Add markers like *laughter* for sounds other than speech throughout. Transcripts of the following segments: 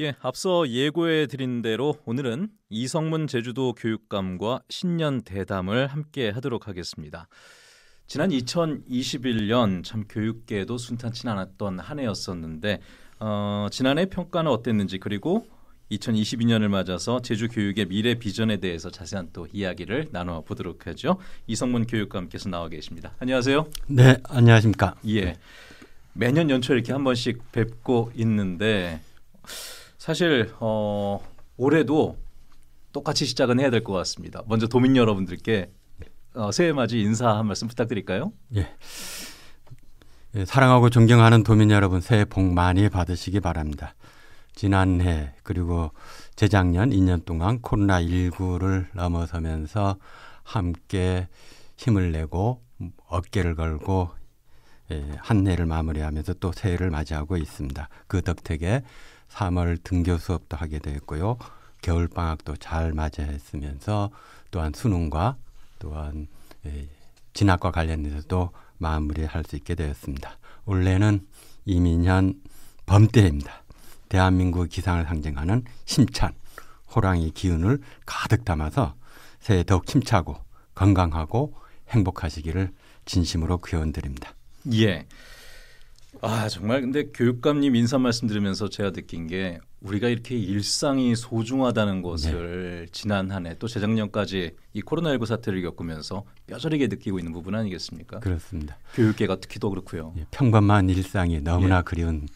예, 앞서 예고해 드린 대로 오늘은 이성문 제주도 교육감과 신년 대담을 함께 하도록 하겠습니다. 지난 2021년 참 교육계도 순탄치 않았던 한 해였었는데 어, 지난해 평가는 어땠는지 그리고 2022년을 맞아서 제주 교육의 미래 비전에 대해서 자세한 또 이야기를 나눠 보도록 하죠. 이성문 교육감께서 나와 계십니다. 안녕하세요. 네, 안녕하십니까. 예, 매년 연초 이렇게 한 번씩 뵙고 있는데 사실 어, 올해도 똑같이 시작은 해야 될 것 같습니다. 먼저 도민 여러분들께 어, 새해 맞이 인사 한 말씀 부탁드릴까요? 예. 예. 사랑하고 존경하는 도민 여러분 새해 복 많이 받으시기 바랍니다. 지난해 그리고 재작년 2년 동안 코로나 19를 넘어서면서 함께 힘을 내고 어깨를 걸고 예, 한 해를 마무리하면서 또 새해를 맞이하고 있습니다. 그 덕택에 3월 등교 수업도 하게 되었고요. 겨울 방학도 잘 맞이했으면서 또한 수능과 또한 예, 진학과 관련해서도 마무리할 수 있게 되었습니다. 올해는 이민현 범대입니다. 대한민국 기상을 상징하는 심찬 호랑이 기운을 가득 담아서 새해 더욱 힘차고 건강하고 행복하시기를 진심으로 기원드립니다. 예. 아 정말 근데 교육감님 인사 말씀드리면서 제가 느낀 게 우리가 이렇게 일상이 소중하다는 것을 네. 지난 한 해 또 재작년까지 이 코로나19 사태를 겪으면서 뼈저리게 느끼고 있는 부분 아니겠습니까? 그렇습니다. 교육계가 특히 더 그렇고요. 예, 평범한 일상이 너무나 예. 그리운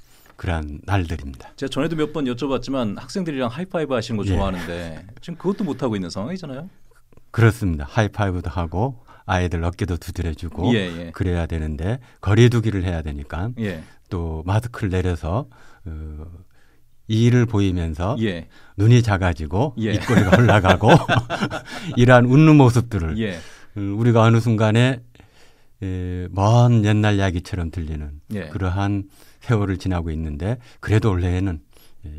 그러한 날들입니다. 제가 전에도 몇 번 여쭤봤지만 학생들이랑 하이파이브 하시는 거 예. 좋아하는데 예. 지금 그것도 못 하고 있는 상황이잖아요. 그렇습니다. 하이파이브도 하고 아이들 어깨도 두드려주고 예, 예. 그래야 되는데 거리두기를 해야 되니까 예. 또 마스크를 내려서 어, 이를 보이면서 예. 눈이 작아지고 예. 입꼬리가 *laughs* 올라가고 *laughs* 이러한 웃는 모습들을 예. 음, 우리가 어느 순간에 에, 먼 옛날 이야기처럼 들리는 그러한 세월을 지나고 있는데 그래도 원래는 에,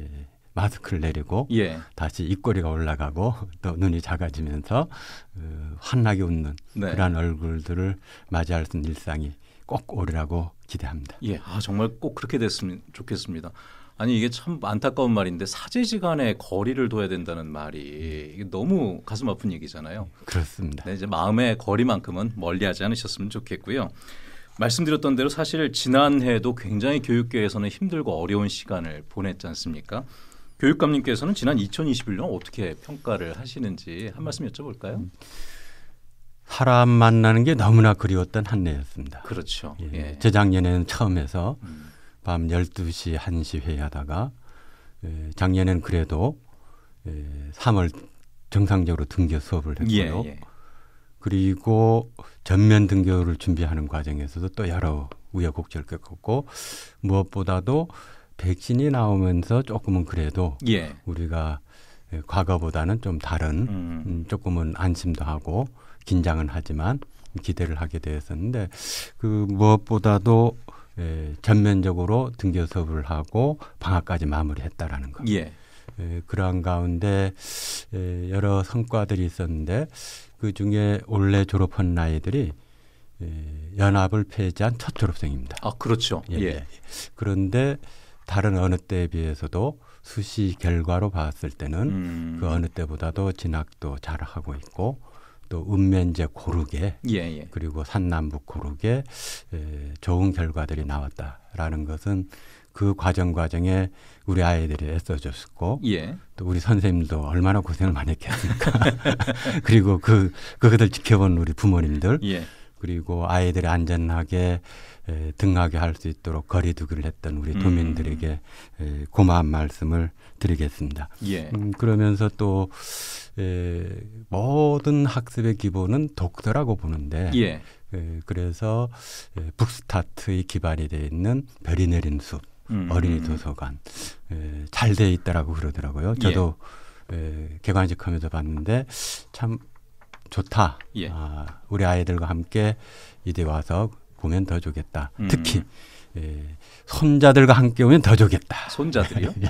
마스크를 내리고 예. 다시 입꼬리가 올라가고 *laughs* 또 눈이 작아지면서 어, 환하게 웃는 네. 그런 얼굴들을 맞이할 수 있는 일상이 꼭 오리라고 기대합니다. 예, 아 정말 꼭 그렇게 됐으면 좋겠습니다. 아니 이게 참 안타까운 말인데 사제지간에 거리를 둬야 된다는 말이 이게 너무 가슴 아픈 얘기잖아요. 그렇습니다. 네, 이제 마음의 거리만큼은 멀리하지 않으셨으면 좋겠고요. 말씀드렸던 대로 사실 지난해도 굉장히 교육계에서는 힘들고 어려운 시간을 보냈지 않습니까? 교육감님께서는 지난 2021년 어떻게 평가를 하시는지 한 말씀 여쭤볼까요? 음. 사람 만나는 게 너무나 그리웠던 한 해였습니다. 그렇죠. 예. 예. 재작년에는 처음 에서밤 음. 12시 1시 회의하다가 예, 작년엔 그래도 3월 예, 정상적으로 등교 수업을 예, 했고요. 예, 그리고 전면 등교를 준비하는 과정에서도 또 여러 우여곡절 겪었고 무엇보다도 백신이 나오면서 조금은 그래도 예. 우리가 예, 과거보다는 좀 다른 음. 음. 조금은 안심도 하고 긴장은 하지만 기대를 하게 되었었는데 그 무엇보다도 에, 예, 전면적으로 등교 수업을 하고 방학까지 마무리했다라는 거. 예. 예, 그러한 가운데 에, 예, 여러 성과들이 있었는데 그 중에 올해 졸업한 아이들이 에, 연합을 폐지한 첫 졸업생입니다. 아 그렇죠. 예. 예. 그런데 다른 어느 때에 비해서도 수시 결과로 봤을 때는 음. 그 어느 때보다도 진학도 잘하고 있고 또 읍면제 고르게 예, 예. 그리고 산남북 고르게 에, 좋은 결과들이 나왔다라는 것은 그 과정 과정에 우리 아이들이 애써줬고 예. 또 우리 선생님도 얼마나 고생을 많이 했겠습니까 *laughs* 그리고 그 그것을 지켜본 우리 부모님들 예. 그리고 아이들이 안전하게 등하게 할 수 있도록 거리두기를 했던 우리 음. 도민들에게 음. 고마운 말씀을 드리겠습니다. 예. 음, 그러면서 또 에, 모든 학습의 기본은 독서라고 보는데 예. 에, 그래서 에, 북스타트의 기반이 되어 있는 별이 내린 숲 음. 어린이 도서관 잘 돼 있다라고 그러더라고요. 저도 예. 에, 개관식 하면서 봤는데 참 좋다. 예. 아, 우리 아이들과 함께 이제 와서 보면 더 좋겠다. 음. 특히 예, 손자들과 함께 오면 더 좋겠다. 손자들이요? *laughs* 예.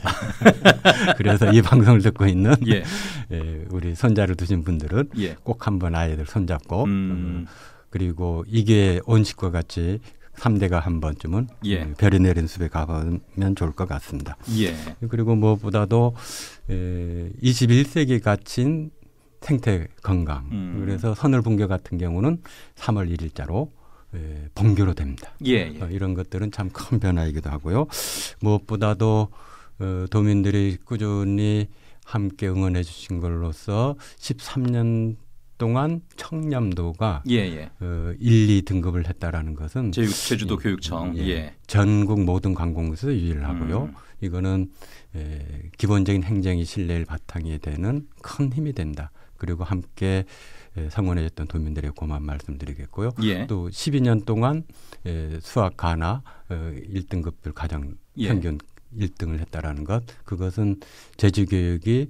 *laughs* 그래서 이 방송을 듣고 있는 예. 예, 우리 손자를 두신 분들은 예. 꼭 한번 아이들 손잡고 음. 어, 그리고 이게 온식과 같이 3대가 한 번쯤은 예. 예. 별이 내린 숲에 가보면 좋을 것 같습니다. 예. 그리고 무엇보다도 에, 예, 21세기 갇힌 생태 건강. 음. 그래서 선을 분교 같은 경우는 3월 1일자로 에, 예, 범교로 됩니다. 예, 예. 어, 이런 것들은 참 큰 변화이기도 하고요. 무엇보다도 어, 도민들이 꾸준히 함께 응원해 주신 걸로써 13년 동안 청렴도가 예, 예. 어, 1, 2등급을 했다라는 것은 제, 제주도 음, 예, 교육청 예, 전국 모든 관공서에서 유일하고요. 음. 이거는 에, 예, 기본적인 행정이 신뢰를 바탕이 되는 큰 힘이 된다. 그리고 함께 성원해줬던 도민들의 고마운 말씀드리겠고요. 예. 또 12년 동안 수학 가나 1등급별 어, 가장 예. 평균 1등을 했다라는 것 그것은 제주 교육이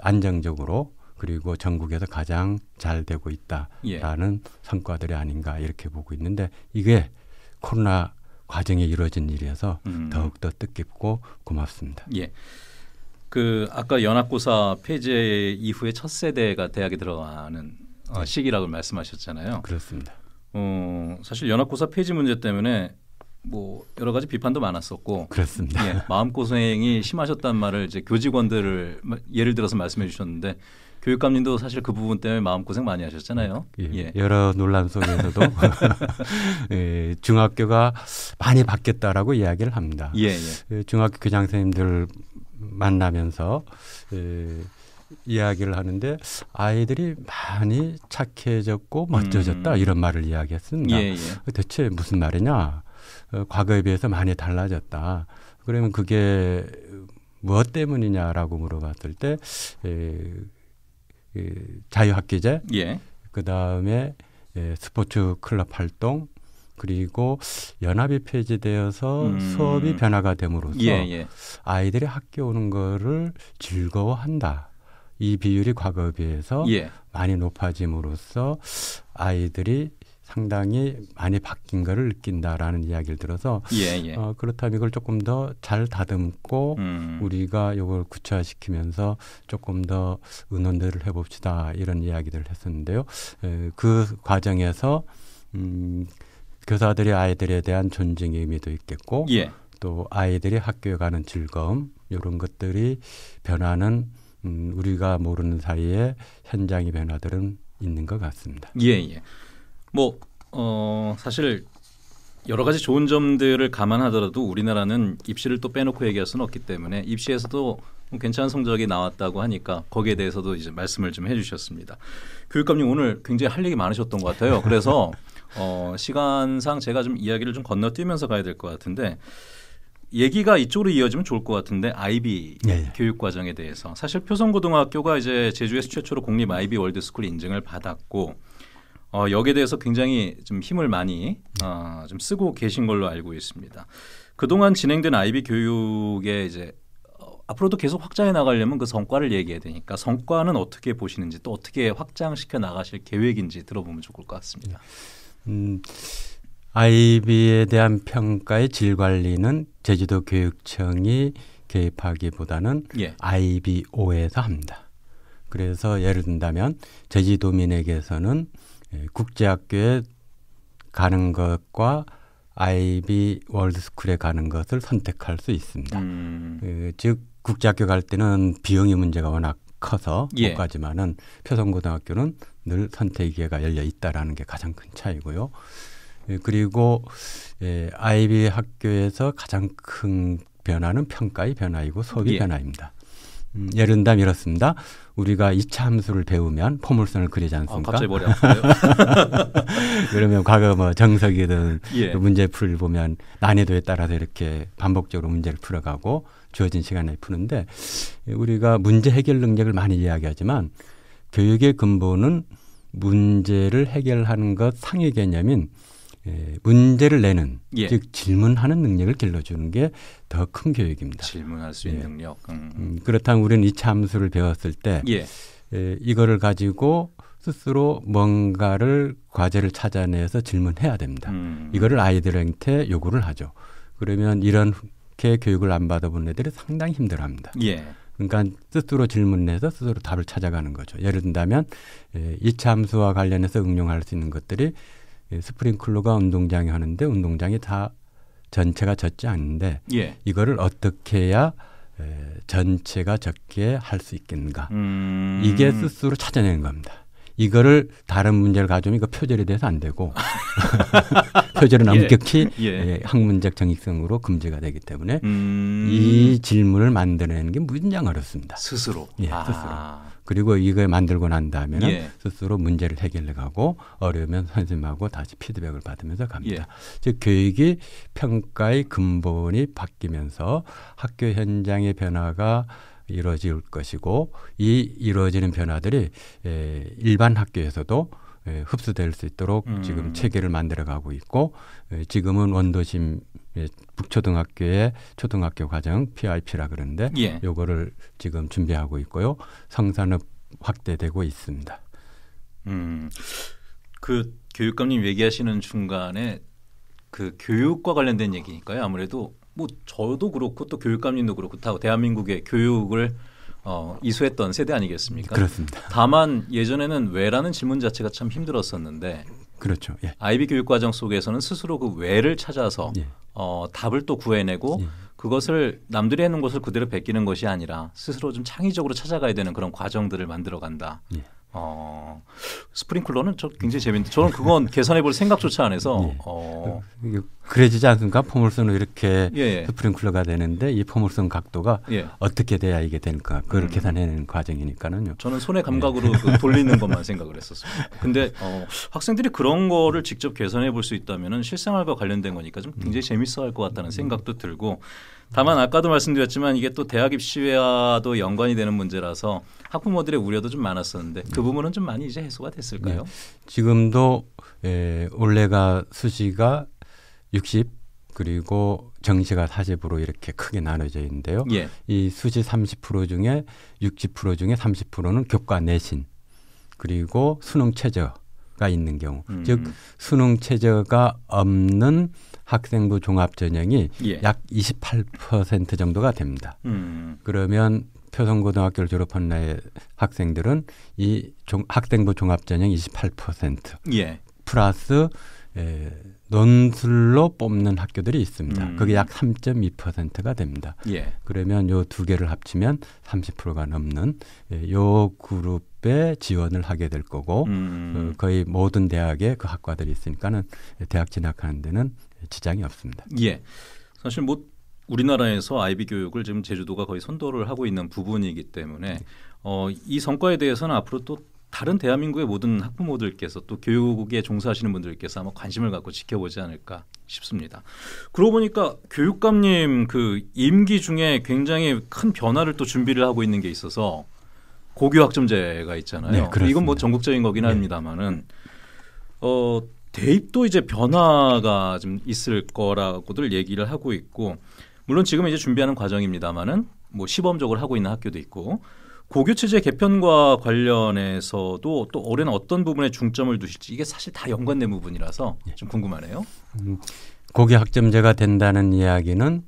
안정적으로 그리고 전국에서 가장 잘 되고 있다라는 예. 성과들이 아닌가 이렇게 보고 있는데 이게 코로나 과정에 이루어진 일이어서 음. 더욱더 뜻깊고 고맙습니다. 예. 그 아까 연합고사 폐지 이후에 첫 세대가 대학에 들어가는 어, 네. 시기라고 말씀하셨잖아요. 그렇습니다. 어, 사실 연합고사 폐지 문제 때문에 뭐 여러 가지 비판도 많았었고 그렇습니다. 예, *laughs* 마음고생이 심하셨단 말을 이제 교직원들을 예를 들어서 말씀해 주셨는데 교육감님도 사실 그 부분 때문에 마음고생 많이 하셨잖아요. 예, 예. 여러 논란 속에서도 *laughs* 예, 중학교가 많이 바뀌었다라고 이야기를 합니다. 예, 예. 예 중학교 교장 선생님들 만나면서 에, 이야기를 하는데 아이들이 많이 착해졌고 멋져졌다 음. 이런 말을 이야기했습니다. 예, 예. 대체 무슨 말이냐? 어, 과거에 비해서 많이 달라졌다. 그러면 그게 무엇 때문이냐라고 물어봤을 때 에, 에, 그 자유학기제, 예. 그 다음에 스포츠 클럽 활동, 그리고 연합이 폐지되어서 음. 수업이 변화가 됨으로써 예, 예. 아이들이 학교 오는 거를 즐거워한다. 이 비율이 과거에 비해서 예. 많이 높아짐으로써 아이들이 상당히 많이 바뀐 거를 느낀다라는 이야기를 들어서 예, 예. 어, 그렇다면 이걸 조금 더 잘 다듬고 음. 우리가 이걸 구체화시키면서 조금 더 의논들을 해봅시다 이런 이야기들을 했었는데요. 에, 그 과정에서 음, 교사들이 아이들에 대한 존중의 의미도 있겠고 예. 또 아이들이 학교에 가는 즐거움 이런 것들이 변화는 음, 우리가 모르는 사이에 현장의 변화들은 있는 것 같습니다. 예, 예. 뭐 어, 사실 여러 가지 좋은 점들을 감안하더라도 우리나라는 입시를 또 빼놓고 얘기할 수는 없기 때문에 입시에서도 뭐 괜찮은 성적이 나왔다고 하니까 거기에 대해서도 이제 말씀을 좀 해주셨습니다. 교육감님 오늘 굉장히 할 얘기 많으셨던 것 같아요. 그래서 *laughs* 어, 시간상 제가 좀 이야기를 좀 건너뛰면서 가야 될 것 같은데 얘기가 이쪽으로 이어지면 좋을 것 같은데 아이비 네. 교육 과정에 대해서 사실 표성고등학교가 이제 제주에서 최초로 공립 아이비 월드스쿨 인증을 받았고 어, 여기에 대해서 굉장히 좀 힘을 많이 어, 좀 쓰고 계신 걸로 알고 있습니다. 그동안 진행된 아이비 교육에 이제 어, 앞으로도 계속 확장해 나가려면 그 성과를 얘기해야 되니까 성과는 어떻게 보시는지 또 어떻게 확장시켜 나가실 계획인지 들어보면 좋을 것 같습니다. 예. 음, 아이비에 대한 평가의 질 관리는 제주도 교육청이 개입하기보다는 예. IBO에서 합니다. 그래서 예를 든다면 제주도민에게서는 예, 국제학교에 가는 것과 아이비 월드스쿨에 가는 것을 선택할 수 있습니다. 음. 그, 즉 국제학교 갈 때는 비용이 문제가 워낙 커서 예. 못 가지만은 표성고등학교는 늘 선택의 기회가 열려 있다라는 게 가장 큰 차이고요. 예, 그리고 예, 아이비 학교에서 가장 큰 변화는 평가의 변화이고 소비 예. 변화입니다. 음, 예를 든다면 이렇습니다. 우리가 이차 함수를 배우면 포물선을 그리지 아, 않습니까? 아, 갑자기 머리 아파요. *laughs* 그러면 과거 뭐 정석이든 예. 그 문제풀 보면 난이도에 따라서 이렇게 반복적으로 문제를 풀어가고 주어진 시간에 푸는데 우리가 문제 해결 능력을 많이 이야기하지만 교육의 근본은 문제를 해결하는 것 상위 개념인 예, 문제를 내는 예. 즉 질문하는 능력을 길러주는 게 더 큰 교육입니다. 질문할 수 있는 예. 능력. 음. 음, 그렇다면 우리는 이 참수를 배웠을 때 예. 예, 이거를 가지고 스스로 뭔가를 과제를 찾아내서 질문해야 됩니다. 음. 이거를 아이들한테 요구를 하죠. 그러면 이런 게 교육을 안 받아본 애들이 상당히 힘들어합니다. 예. 그러니까 스스로 질문해서 스스로 답을 찾아가는 거죠. 예를 든다면 예, 이차 함수와 관련해서 응용할 수 있는 것들이 예, 스프링클로가 운동장에 하는데 운동장이 다 전체가 젖지 않는데 예. 이거를 어떻게 해야 예, 전체가 적게 할 수 있겠는가. 음. 이게 스스로 찾아내는 겁니다. 이거를 다른 문제를 가져오면 이거 표절이 돼서 안 되고 *laughs* 표절은 예. 엄격히 예. 예. 학문적 정익성으로 금지가 되기 때문에 음... 이 질문을 만들어내는 게 무진장 어렵습니다. 스스로. 예, 아. 스스로. 그리고 이걸 만들고 난 다음에는 예. 스스로 문제를 해결해 가고 어려우면 선생님하고 다시 피드백을 받으면서 갑니다. 예. 즉 교육이 평가의 근본이 바뀌면서 학교 현장의 변화가 이루어질 것이고 이 이루어지는 변화들이 에, 일반 학교에서도 에, 흡수될 수 있도록 음. 지금 체계를 만들어가고 있고 에, 지금은 원도심 북초등학교의 초등학교 과정 PIP라 그러는데 예. 요거를 지금 준비하고 있고요. 성산업 확대되고 있습니다. 음. 그 교육감님 얘기하시는 중간에 그 교육과 관련된 얘기니까요. 아무래도 뭐 저도 그렇고 또 교육감님도 그렇고 다 대한민국의 교육을 어, 이수했던 세대 아니겠습니까? 그렇습니다. 다만 예전에는 왜라는 질문 자체가 참 힘들었었는데 그렇죠. 예. 아이비 교육 과정 속에서는 스스로 그 왜를 찾아서 예. 어, 답을 또 구해내고 예. 그것을 남들이 해놓은 것을 그대로 베끼는 것이 아니라 스스로 좀 창의적으로 찾아가야 되는 그런 과정들을 만들어 간다. 예. 어, 스프링클러는 저 굉장히 재밌는데 저는 그건 계산해 볼 생각조차 안 해서 예. 어. 그래지지 않습니까? 포물선은 이렇게 예, 예. 스프링클러가 되는데 이 포물선 각도가 예. 어떻게 돼야 이게 되니까 그걸 음. 계산해내는 과정이니까는요. 저는 손의 예. 감각으로 그 *laughs* 돌리는 것만 생각을 했었습니다. 근데 어, 학생들이 그런 거를 직접 계산해 볼 수 있다면 실생활과 관련된 거니까 좀 굉장히 음. 재밌어 할 것 같다는 음. 생각도 들고 다만 아까도 말씀드렸지만 이게 또 대학 입시와도 연관이 되는 문제라서 학부모들의 우려도 좀 많았었는데 그 네. 부분은 좀 많이 이제 해소가 됐을까요? 네. 지금도 에, 예, 올해가 수시가 60 그리고 정시가 40으로 이렇게 크게 나눠져 있는데요. 예. 이 수시 30% 중에 60% 중에 30%는 교과 내신 그리고 수능 최저가 있는 경우, 음. 즉 수능 최저가 없는 학생부 종합전형이 예. 약28% 정도가 됩니다. 음. 그러면 표성고등학교를 졸업한 나의 학생들은 이 종, 학생부 종합전형 28% 예. 플러스 에, 예, 논술로 뽑는 학교들이 있습니다. 음. 그게 약 3.2%가 됩니다. 예. 그러면 요 두 개를 합치면 30%가 넘는 에, 예, 요 그룹에 지원을 하게 될 거고 음. 어, 거의 모든 대학에 그 학과들이 있으니까는 대학 진학하는 데는 지장이 없습니다. 예. 사실 뭐 우리나라에서 아이 교육을 지금 제주도가 거의 선도를 하고 있는 부분이기 때문에 네. 어, 이 성과에 대해서는 앞으로 또 다른 대한민국의 모든 학부모들께서 또 교육에 종사하시는 분들께서 아마 관심을 갖고 지켜보지 않을까 싶습니다. 그러고 보니까 교육감님 그 임기 중에 굉장히 큰 변화를 또 준비를 하고 있는 게 있어서 고교 학점제가 있잖아요. 네, 이건 뭐 전국적인 거긴 네. 합니다만은 어 대입도 이제 변화가 좀 있을 거라고들 얘기를 하고 있고 물론 지금 이제 준비하는 과정입니다만은 뭐 시범적으로 하고 있는 학교도 있고 고교 체제 개편과 관련해서도 또 올해는 어떤 부분에 중점을 두실지 이게 사실 다 연관된 부분이라서 예. 좀 궁금하네요. 음, 고교 학점제가 된다는 이야기는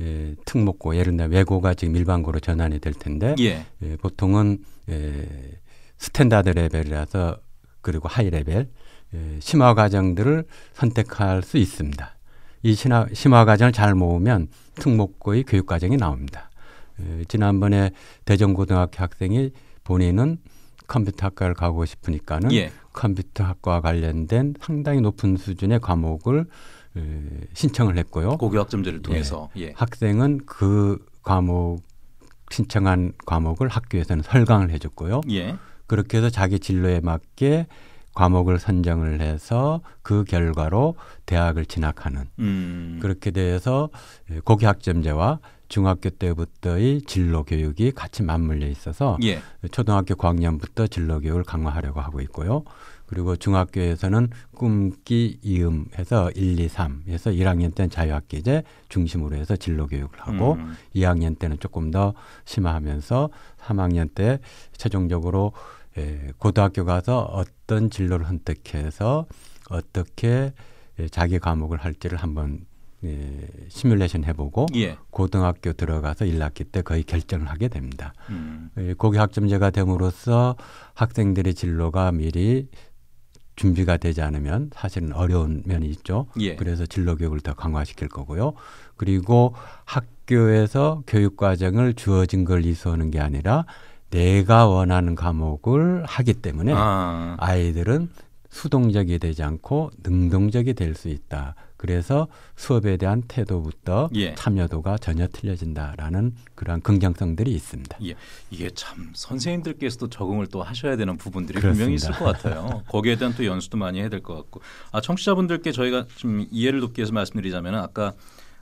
예, 특목고 예를 들면 외고가 지금 일반고로 전환이 될 텐데 예. 예, 보통은 예, 스탠다드 레벨이라서 그리고 하이 레벨 예, 심화 과정들을 선택할 수 있습니다. 이 심화, 심화 과정을 잘 모으면 특목고의 교육 과정이 나옵니다. 예, 지난번에 대전고등학교 학생이 본인은 컴퓨터학과를 가고 싶으니까는 예. 컴퓨터학과와 관련된 상당히 높은 수준의 과목을 예, 신청을 했고요. 고교학점제를 통해서 예. 예. 학생은 그 과목 신청한 과목을 학교에서는 설강을 해줬고요. 그렇게 해서 자기 진로에 맞게 과목을 선정을 해서 그 결과로 대학을 진학하는 음. 그렇게 돼서 고교학점제와 중학교 때부터의 진로 교육이 같이 맞물려 있어서 예. 초등학교 고학년부터 진로 교육을 강화하려고 하고 있고요. 그리고 중학교에서는 꿈기 이음 해서 1, 2, 3 해서 1학년 때는 자유학기제 중심으로 해서 진로 교육을 하고 음. 2학년 때는 조금 더 심화하면서 3학년 때 최종적으로 예, 고등학교 가서 어떤 진로를 선택해서 어떻게 예, 자기 과목을 할지를 한번 예, 시뮬레이션 해보고 예. 고등학교 들어가서 1학기 때 거의 결정을 하게 됩니다. 음. 예, 고교학점제가 됨으로써 학생들의 진로가 미리 준비가 되지 않으면 사실은 어려운 면이 있죠. 예. 그래서 진로 교육을 더 강화시킬 거고요. 그리고 학교에서 교육 과정을 주어진 걸 이수하는 게 아니라 내가 원하는 과목을 하기 때문에 아. 아이들은 수동적이 되지 않고 능동적이 될 수 있다. 그래서 수업에 대한 태도부터 예. 참여도가 전혀 틀려진다라는 그러한 긍정성들이 있습니다. 예. 이게 참 선생님들께서도 적응을 또 하셔야 되는 부분들이 그렇습니다. 분명히 있을 것 같아요. *laughs* 거기에 대한 또 연수도 많이 해야 될 것 같고. 아, 청취자분들께 저희가 좀 이해를 돕기 위해서 말씀드리자면 아까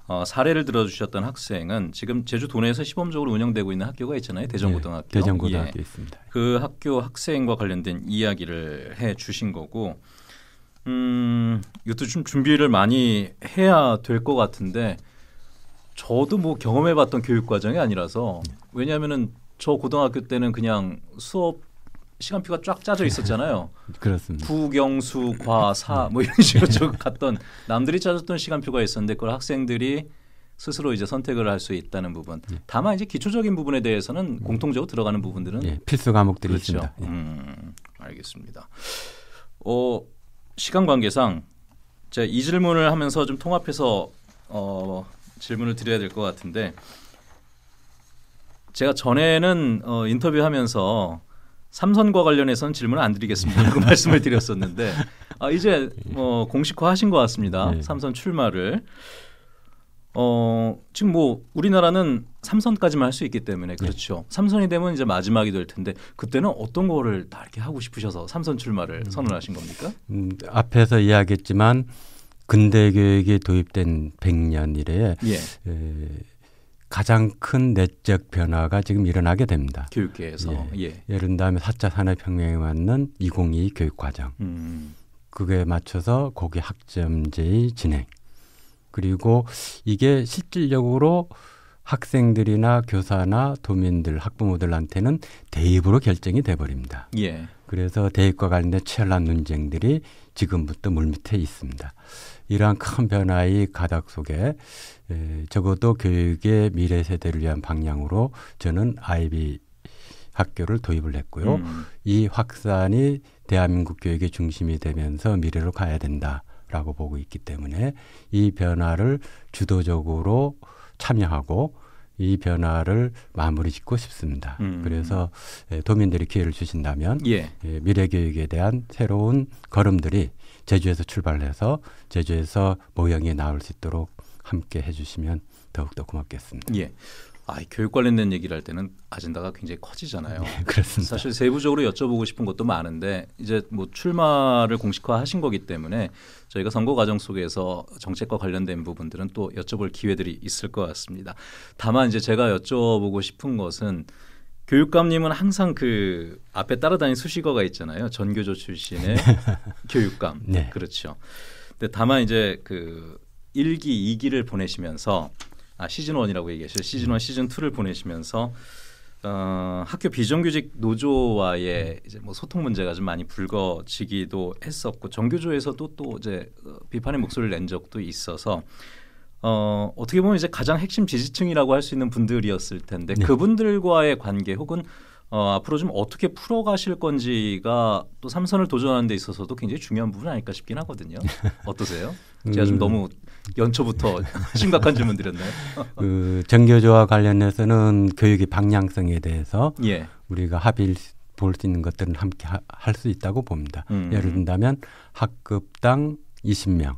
어, 사례를 들어주셨던 학생은 지금 제주 도내에서 시범적으로 운영되고 있는 학교가 있잖아요. 대전고등학교. 네, 대전고등학교 예. 있습니다. 그 학교 학생과 관련된 이야기를 해 주신 거고 음, 이것도 좀 준비를 많이 해야 될 것 같은데 저도 뭐 경험해봤던 교육 과정이 아니라서 네. 왜냐하면은 저 고등학교 때는 그냥 수업 시간표가 쫙 짜져 있었잖아요. *laughs* 그렇습니다. 국영수 과사 뭐 이런 네. 식으로 쭉 *laughs* 갔던 남들이 짜줬던 시간표가 있었는데 그걸 학생들이 스스로 이제 선택을 할 수 있다는 부분. 예. 다만 이제 기초적인 부분에 대해서는 예. 공통적으로 들어가는 부분들은 예. 필수 과목들이 그렇죠. 있습니다. 예. 음, 알겠습니다. 어, 시간 관계상 제가 이 질문을 하면서 좀 통합해서 어, 질문을 드려야 될 것 같은데 제가 전에는 어, 인터뷰하면서 삼선과 관련해서는 질문을 안드리겠습니다그 *laughs* 말씀을 드렸었는데 아, 이제 예. 뭐 공식화하신 것 같습니다. 네. 삼선 출마를 어, 지금 뭐 우리나라는 삼선까지만 할 수 있기 때문에 예. 그렇죠. 삼선이 되면 이제 마지막이 될 텐데 그때는 어떤 거를 다 이렇게 하고 싶으셔서 삼선 출마를 음. 선언하신 겁니까? 음, 앞에서 이야기했지만 근대 교육이 도입된 100년 이래 예. 에, 가장 큰 내적 변화가 지금 일어나게 됩니다. 교육계에서 예. 예. 를 들면 사차 산업혁명에 맞는 2022 교육과정 음. 그게 맞춰서 거기 학점제의 진행 그리고 이게 실질적으로 학생들이나 교사나 도민들 학부모들한테는 대입으로 결정이 돼버립니다. 예. 그래서 대입과 관련된 치열한 논쟁들이 지금부터 물밑에 있습니다. 이러한 큰 변화의 가닥 속에 에, 적어도 교육의 미래 세대를 위한 방향으로 저는 아이 학교를 도입을 했고요. 음. 이 확산이 대한민국 교육의 중심이 되면서 미래로 가야 된다라고 보고 있기 때문에 이 변화를 주도적으로 참여하고 이 변화를 마무리 짓고 싶습니다. 음. 그래서 예, 도민들이 기회를 주신다면 예. 예 미래 교육에 대한 새로운 걸음들이 제주에서 출발해서 제주에서 모형이 나올 수 있도록 함께 해주시면 더욱더 고맙겠습니다. 예. 아, 교육 관련된 얘기를 할 때는 아젠다가 굉장히 커지잖아요. 네, *laughs* 그렇습니다. 사실 세부적으로 여쭤보고 싶은 것도 많은데 이제 뭐 출마를 공식화하신 거기 때문에 저희가 선거 과정 속에서 정책과 관련된 부분들은 또 여쭤볼 기회들이 있을 것 같습니다. 다만 이제 제가 여쭤보고 싶은 것은 교육감님은 항상 그 앞에 따라다니는 수식어가 있잖아요. 전교조 출신의 *laughs* 교육감. 네. 그렇죠. 근데 다만 이제 그 1기, 2기를 보내시면서 아, 시즌 원이라고 얘기했어요. 음. 시즌 원, 시즌 투를 보내시면서 어, 학교 비정규직 노조와의 이제 뭐 소통 문제가 좀 많이 불거지기도 했었고 정규조에서도또 이제 어, 비판의 목소리를 낸 적도 있어서 어, 어떻게 보면 이제 가장 핵심 지지층이라고 할 수 있는 분들이었을 텐데 네. 그분들과의 관계 혹은 어, 앞으로 좀 어떻게 풀어가실 건지가 또 삼선을 도전하는 데 있어서도 굉장히 중요한 부분 아닐까 싶긴 하거든요. *laughs* 어떠세요? 제가 좀 음. 너무 연초부터 *laughs* 심각한 질문 드렸나요? *laughs* 그 전교조와 관련해서는 교육의 방향성에 대해서 예. 우리가 합의볼수 있는 것들은 함께 할 수 있다고 봅니다. 음. 예를 든다면 학급당 20명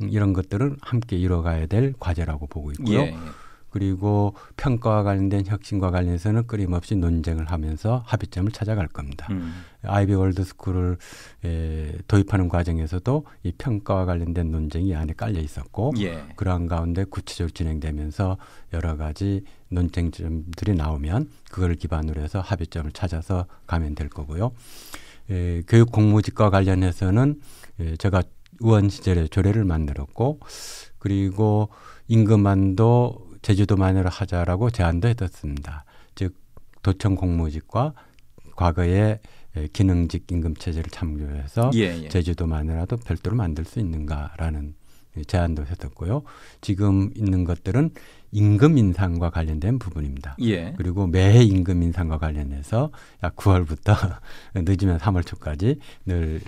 음, 이런 것들은 함께 이뤄가야 될 과제라고 보고 있고요. 예. 예. 그리고 평가와 관련된 혁신과 관련해서는 끊임없이 논쟁을 하면서 합의점을 찾아갈 겁니다. 음. 아이비 월드스쿨을 에, 도입하는 과정에서도 이 평가와 관련된 논쟁이 안에 깔려 있었고 예. 그러한 가운데 구체적으로 진행되면서 여러 가지 논쟁점들이 나오면 그걸 기반으로 해서 합의점을 찾아서 가면 될 거고요. 에, 교육 공무직과 관련해서는 에, 제가 의원 시절에 조례를 만들었고 그리고 임금안도 제주도만으로 하자라고 제안도 했었습니다. 즉 도청 공무직과 과거의 기능직 임금 체제를 참조해서 예, 예. 제주도만이라도 별도로 만들 수 있는가라는 제안도 했었고요. 지금 있는 것들은 임금 인상과 관련된 부분입니다. 예. 그리고 매해 임금 인상과 관련해서 약 9월부터 *laughs* 늦으면 3월 초까지 늘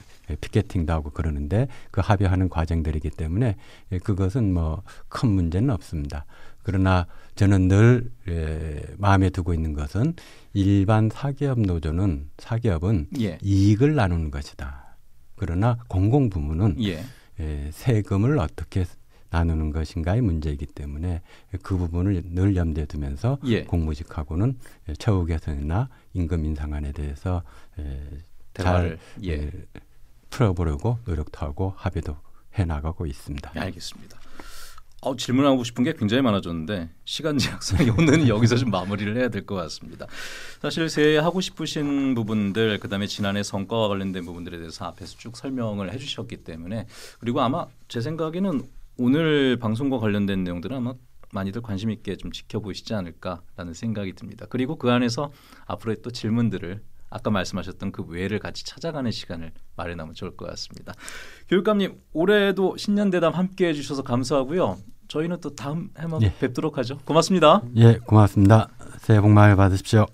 피켓팅도 하고 그러는데 그 합의하는 과정들이기 때문에 그것은 뭐 큰 문제는 없습니다. 그러나 저는 늘 예, 마음에 두고 있는 것은 일반 사기업 노조는 사기업은 예. 이익을 나누는 것이다. 그러나 공공 부문은 예. 예, 세금을 어떻게 나누는 것인가의 문제이기 때문에 그 부분을 늘 염두에 두면서 예. 공무직하고는 처우 개선이나 임금 인상안에 대해서 예, 잘 예. 예. 풀어보려고 노력도 하고 합의도 해나가고 있습니다. 알겠습니다. 어, 질문하고 싶은 게 굉장히 많아졌는데 시간 제약상이 *laughs* 오늘 여기서 좀 마무리를 해야 될 것 같습니다. 사실 새해 하고 싶으신 부분들 그다음에 지난해 성과와 관련된 부분들에 대해서 앞에서 쭉 설명을 해주셨기 때문에 그리고 아마 제 생각에는 오늘 방송과 관련된 내용들은 아마 많이들 관심 있게 좀 지켜보시지 않을까라는 생각이 듭니다. 그리고 그 안에서 앞으로의 또 질문들을 아까 말씀하셨던 그 외를 같이 찾아가는 시간을 마련하면 좋을 것 같습니다. 교육감님 올해도 신년 대담 함께해 주셔서 감사하고요. 저희는 또 다음 해만 예. 뵙도록 하죠. 고맙습니다. 예, 고맙습니다. 새해 복 많이 받으십시오.